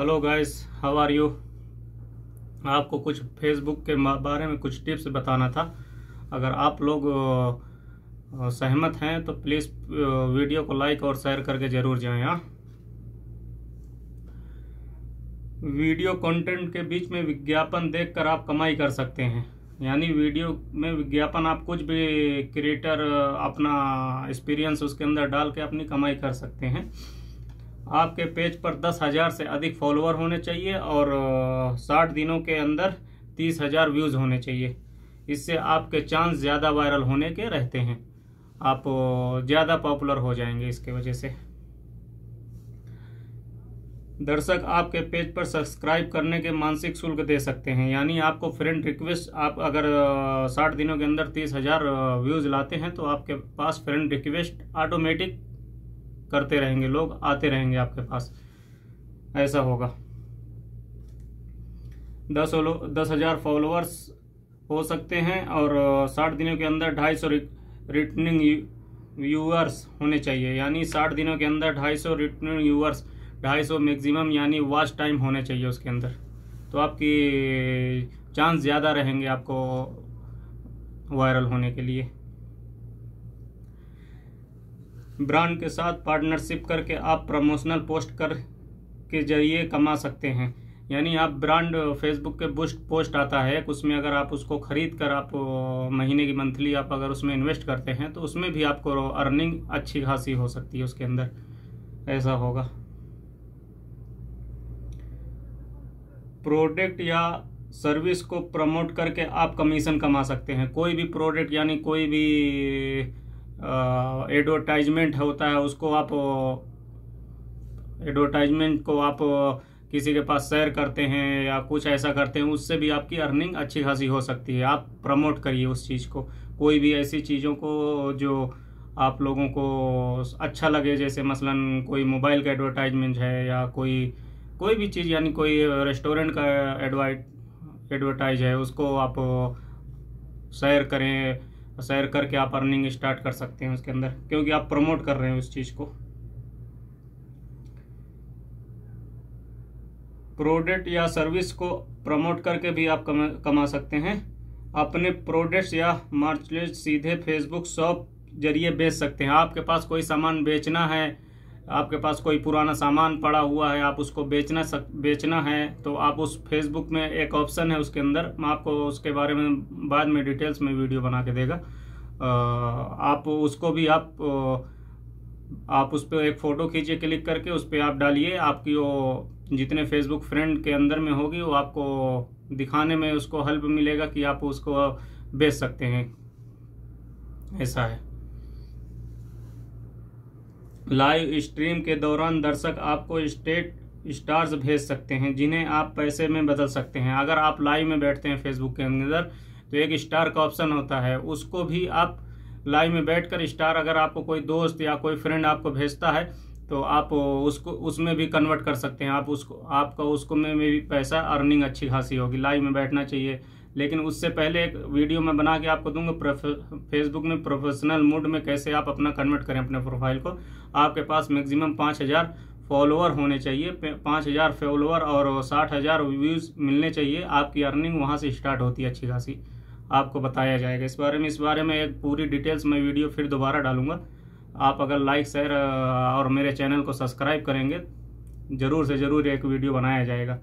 hello guys how are you आपको कुछ Facebook के बारे में कुछ टिप्स बताना था अगर आप लोग सहमत हैं तो प्लीज़ वीडियो को लाइक और शेयर करके ज़रूर जाएं हाँ वीडियो कंटेंट के बीच में विज्ञापन देखकर आप कमाई कर सकते हैं यानी वीडियो में विज्ञापन आप कुछ भी क्रिएटर अपना एक्सपीरियंस उसके अंदर डाल के अपनी कमाई कर सकते हैं आपके पेज पर दस हज़ार से अधिक फॉलोअर होने चाहिए और साठ दिनों के अंदर तीस हज़ार व्यूज़ होने चाहिए इससे आपके चांस ज़्यादा वायरल होने के रहते हैं आप ज़्यादा पॉपुलर हो जाएंगे इसके वजह से दर्शक आपके पेज पर सब्सक्राइब करने के मानसिक शुल्क दे सकते हैं यानी आपको फ्रेंड रिक्वेस्ट आप अगर साठ दिनों के अंदर तीस हज़ार व्यूज़ लाते हैं तो आपके पास फ्रेंड रिक्वेस्ट ऑटोमेटिक करते रहेंगे लोग आते रहेंगे आपके पास ऐसा होगा दस दस हज़ार फॉलोअर्स हो सकते हैं और साठ दिनों के अंदर ढाई सौ रिटर्निंग व्यूअर्स होने चाहिए यानी साठ दिनों के अंदर ढाई सौ रिटर्निंग व्यूअर्स ढाई सौ मैक्सिमम यानी वॉच टाइम होने चाहिए उसके अंदर तो आपकी चांस ज़्यादा रहेंगे आपको वायरल होने के लिए ब्रांड के साथ पार्टनरशिप करके आप प्रमोशनल पोस्ट कर के जरिए कमा सकते हैं यानी आप ब्रांड फेसबुक के बुस्ट पोस्ट आता है उसमें अगर आप उसको ख़रीद कर आप महीने की मंथली आप अगर उसमें इन्वेस्ट करते हैं तो उसमें भी आपको अर्निंग अच्छी खासी हो सकती है उसके अंदर ऐसा होगा प्रोडक्ट या सर्विस को प्रमोट करके आप कमीशन कमा सकते हैं कोई भी प्रोडक्ट यानी कोई भी एडवर्टाइजमेंट होता है उसको आप एडवर्टाइजमेंट को आप किसी के पास शेयर करते हैं या कुछ ऐसा करते हैं उससे भी आपकी अर्निंग अच्छी खासी हो सकती है आप प्रमोट करिए उस चीज़ को कोई भी ऐसी चीज़ों को जो आप लोगों को अच्छा लगे जैसे मसलन कोई मोबाइल का एडवर्टाइजमेंट है या कोई कोई भी चीज़ यानी कोई रेस्टोरेंट का एडवाइट एडवर्टाइज है उसको आप शेयर करें शेयर करके आप अर्निंग स्टार्ट कर सकते हैं उसके अंदर क्योंकि आप प्रमोट कर रहे हैं उस चीज़ को प्रोडक्ट या सर्विस को प्रमोट करके भी आप कमा, सकते हैं अपने प्रोडक्ट्स या मार्चलेट सीधे फेसबुक शॉप जरिए बेच सकते हैं आपके पास कोई सामान बेचना है आपके पास कोई पुराना सामान पड़ा हुआ है आप उसको बेचना सक बेचना है तो आप उस फेसबुक में एक ऑप्शन है उसके अंदर मैं आपको उसके बारे में बाद में डिटेल्स में वीडियो बना के देगा आप उसको भी आप आप उस पर एक फ़ोटो खींचे क्लिक करके उस पर आप डालिए आपकी वो जितने फेसबुक फ्रेंड के अंदर में होगी वो आपको दिखाने में उसको हेल्प मिलेगा कि आप उसको बेच सकते हैं ऐसा है लाइव स्ट्रीम के दौरान दर्शक आपको स्टेट स्टार्स भेज सकते हैं जिन्हें आप पैसे में बदल सकते हैं अगर आप लाइव में बैठते हैं फेसबुक के अंदर तो एक स्टार का ऑप्शन होता है उसको भी आप लाइव में बैठकर स्टार अगर आपको कोई दोस्त या कोई फ्रेंड आपको भेजता है तो आप उसको उसमें भी कन्वर्ट कर सकते हैं आप उसको आपका उसको में, में भी पैसा अर्निंग अच्छी खासी होगी लाइव में बैठना चाहिए लेकिन उससे पहले एक वीडियो मैं बना के आपको दूंगा फेसबुक में प्रोफेशनल मूड में कैसे आप अपना कन्वर्ट करें अपने प्रोफाइल को आपके पास मैक्सिमम पाँच हज़ार फॉलोअर होने चाहिए पाँच हज़ार फॉलोअर और साठ हज़ार व्यूज़ मिलने चाहिए आपकी अर्निंग वहाँ से स्टार्ट होती है अच्छी खासी आपको बताया जाएगा इस बारे में इस बारे में एक पूरी डिटेल्स में वीडियो फिर दोबारा डालूंगा आप अगर लाइक शेयर और मेरे चैनल को सब्सक्राइब करेंगे ज़रूर से ज़रूर एक वीडियो बनाया जाएगा